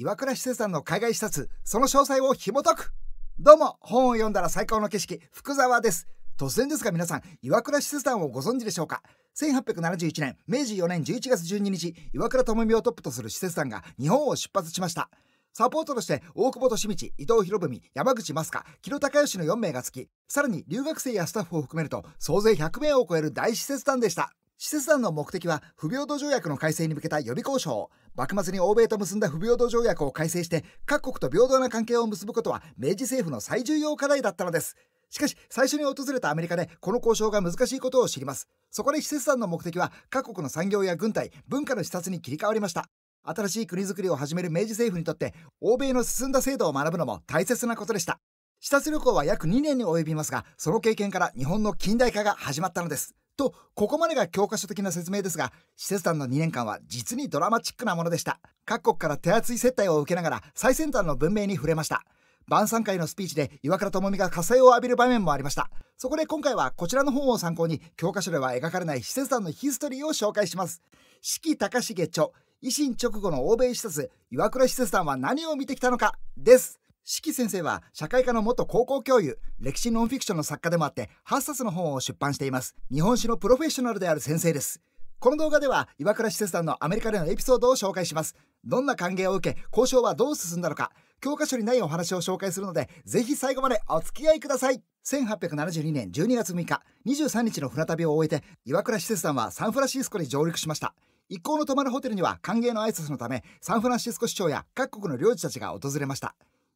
岩倉施設団の海外視察、その詳細を紐解くどうも、本を読んだら最高の景色、福沢です。突然ですが皆さん、岩倉施設団をご存知でしょうか1871年、明治4年11月12日、岩倉智美をトップとする施設団が日本を出発しました。サポートとして大久保利通、伊藤博文、山口益香、木戸孝義の4名がつき、さらに留学生やスタッフを含めると総勢100名を超える大施設団でした。施設団の目的は不平等条約の改正に向けた予備交渉幕末に欧米と結んだ不平等条約を改正して各国と平等な関係を結ぶことは明治政府の最重要課題だったのですしかし最初に訪れたアメリカでこの交渉が難しいことを知りますそこで施設団の目的は各国の産業や軍隊文化の視察に切り替わりました新しい国づくりを始める明治政府にとって欧米の進んだ制度を学ぶのも大切なことでした視察旅行は約2年に及びますがその経験から日本の近代化が始まったのですとここまでが教科書的な説明ですが使節団の2年間は実にドラマチックなものでした各国から手厚い接待を受けながら最先端の文明に触れました晩餐会のスピーチで岩倉智美が火災を浴びる場面もありましたそこで今回はこちらの本を参考に教科書では描かれない使節団のヒストリーを紹介します四季高重著維新直後の欧米施設岩倉使節団は何を見てきたのかです四季先生は社会科の元高校教諭、歴史ノンフィクションの作家でもあって8冊の本を出版しています。日本史のプロフェッショナルである先生です。この動画では岩倉施設さんのアメリカでのエピソードを紹介します。どんな歓迎を受け、交渉はどう進んだのか、教科書にないお話を紹介するので、ぜひ最後までお付き合いください。1872年12月6日、23日の船旅を終えて、岩倉施設団はサンフランシスコに上陸しました。一行の泊まるホテルには歓迎の挨拶のため、サンフランシスコ市長や各国の領事たちが訪れました。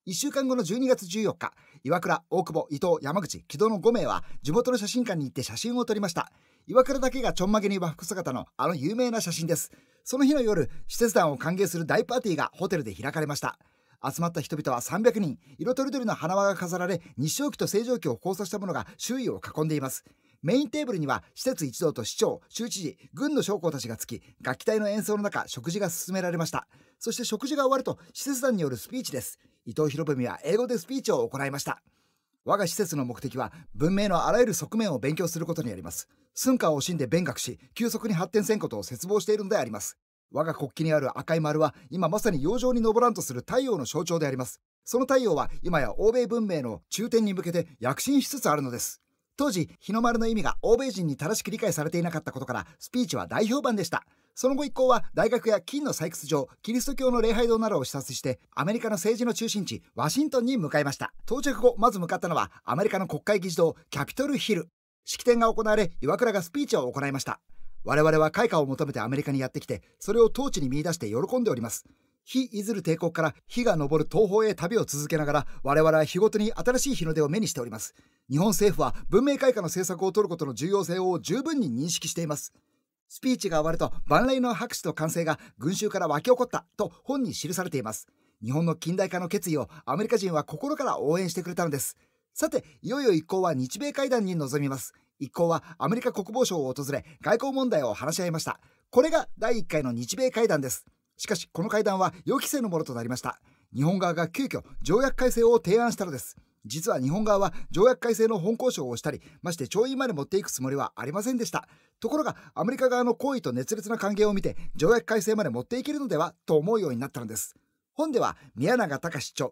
1週間後の12月14日、岩倉、大久保、伊藤、山口、木戸の5名は地元の写真館に行って写真を撮りました。岩倉だけがちょんまげに和服姿のあの有名な写真です。その日の夜、施設団を歓迎する大パーティーがホテルで開かれました。集まった人々は300人、色とりどりの花輪が飾られ、日照期と星条期を交差したものが周囲を囲んでいます。メインテーブルには施設一同と市長、州知事、軍の将校たちがつき、楽器隊の演奏の中、食事が進められました。そして食事が終わると、施設団によるスピーチです。伊藤博文は英語でスピーチを行いました。我が施設の目的は文明のあらゆる側面を勉強することにあります。寸暇を惜しんで勉学し、急速に発展せんことを絶望しているのであります。我が国旗にある赤い丸は今まさに洋上に登らんとする太陽の象徴であります。その太陽は今や欧米文明の中点に向けて躍進しつつあるのです。当時、日の丸の意味が欧米人に正しく理解されていなかったことから、スピーチは大評判でした。その後一行は大学や金の採掘場、キリスト教の礼拝堂などを視察して、アメリカの政治の中心地、ワシントンに向かいました。到着後、まず向かったのは、アメリカの国会議事堂、キャピトルヒル。式典が行われ、岩倉がスピーチを行いました。我々は開花を求めてアメリカにやってきて、それを統治に見出して喜んでおります。日いずる帝国から日が昇る東方へ旅を続けながら我々は日ごとに新しい日の出を目にしております日本政府は文明開化の政策を取ることの重要性を十分に認識していますスピーチが終わると万来の拍手と歓声が群衆から沸き起こったと本に記されています日本の近代化の決意をアメリカ人は心から応援してくれたのですさていよいよ一行は日米会談に臨みます一行はアメリカ国防省を訪れ外交問題を話し合いましたこれが第1回の日米会談ですしかしこの会談は予期せぬものとなりました日本側が急遽条約改正を提案したのです実は日本側は条約改正の本交渉をしたり、まして調印まで持っていくつもりはありませんでした。ところが、アメリカ側の好意と熱烈な歓迎を見て、条約改正まで持っていけるのではと思うようになったのです。本では、宮永隆著、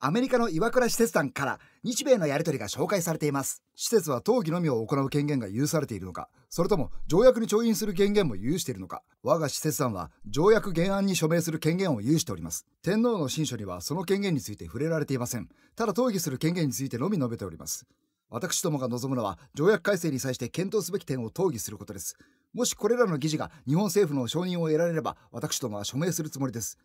アメリカの岩倉使節団から日米のやり取りが紹介されています。施設は討議のみを行う権限が有されているのか、それとも条約に調印する権限も有しているのか、我が施設団は条約原案に署名する権限を有しております。天皇の親書にはその権限について触れられていません。ただ討議する権限についてのみ述べております。私どもが望むのは条約改正に際して検討すべき点を討議することです。もしこれらの議事が日本政府の承認を得られれば、私どもは署名するつもりです。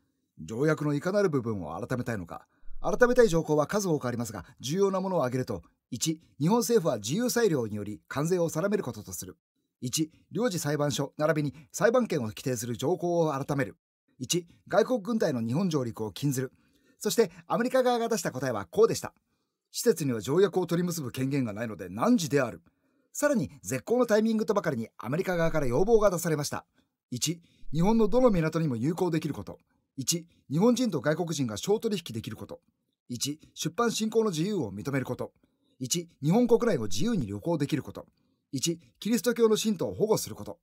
条約のいかなる部分を改めたいのか、改めたい条項は数多くありますが、重要なものを挙げると、1、日本政府は自由裁量により関税を定めることとする。1、領事裁判所並びに裁判権を規定する条項を改める。1、外国軍隊の日本上陸を禁ずる。そして、アメリカ側が出した答えはこうでした。施設には条約を取り結ぶ権限がないので何時である。さらに、絶好のタイミングとばかりにアメリカ側から要望が出されました。1、日本のどの港にも有効できること。1、日本人と外国人が商取引できること。1、出版信仰の自由を認めること。1、日本国内を自由に旅行できること。1、キリスト教の信徒を保護すること。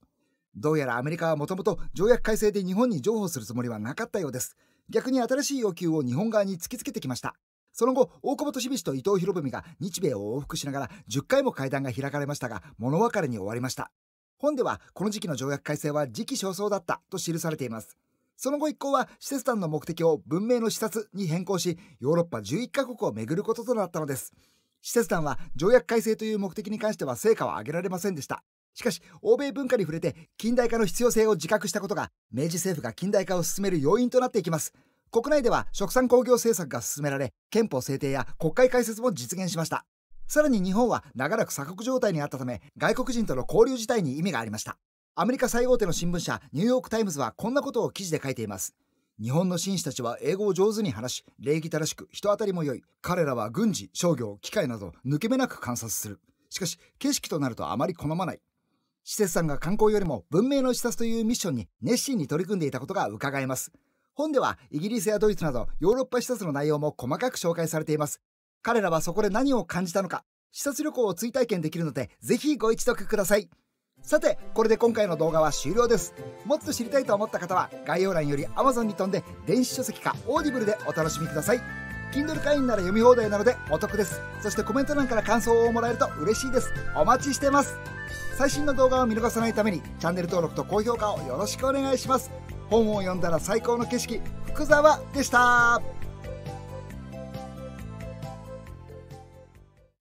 どうやらアメリカはもともと条約改正で日本に譲歩するつもりはなかったようです。逆に新しい要求を日本側に突きつけてきました。その後、大久保利氏と伊藤博文が日米を往復しながら10回も会談が開かれましたが、物別れに終わりました。本では、この時期の条約改正は時期尚早だったと記されています。その後一行は施設団の目的を文明の視察に変更し、ヨーロッパ11カ国を巡ることとなったのです。施設団は条約改正という目的に関しては成果を上げられませんでした。しかし、欧米文化に触れて近代化の必要性を自覚したことが、明治政府が近代化を進める要因となっていきます。国内では食産工業政策が進められ、憲法制定や国会開設も実現しました。さらに日本は長らく鎖国状態にあったため、外国人との交流自体に意味がありました。アメリカ最大手の新聞社ニューヨーク・タイムズはこんなことを記事で書いています日本の紳士たちは英語を上手に話し礼儀正しく人当たりも良い彼らは軍事商業機械など抜け目なく観察するしかし景色となるとあまり好まない施設さんが観光よりも文明の視察というミッションに熱心に取り組んでいたことが伺えます本ではイギリスやドイツなどヨーロッパ視察の内容も細かく紹介されています彼らはそこで何を感じたのか視察旅行を追体験できるのでぜひご一読くださいさて、これで今回の動画は終了です。もっと知りたいと思った方は、概要欄より Amazon に飛んで、電子書籍か Audible でお楽しみください。Kindle 会員なら読み放題なのでお得です。そしてコメント欄から感想をもらえると嬉しいです。お待ちしてます。最新の動画を見逃さないために、チャンネル登録と高評価をよろしくお願いします。本を読んだら最高の景色、福沢でした。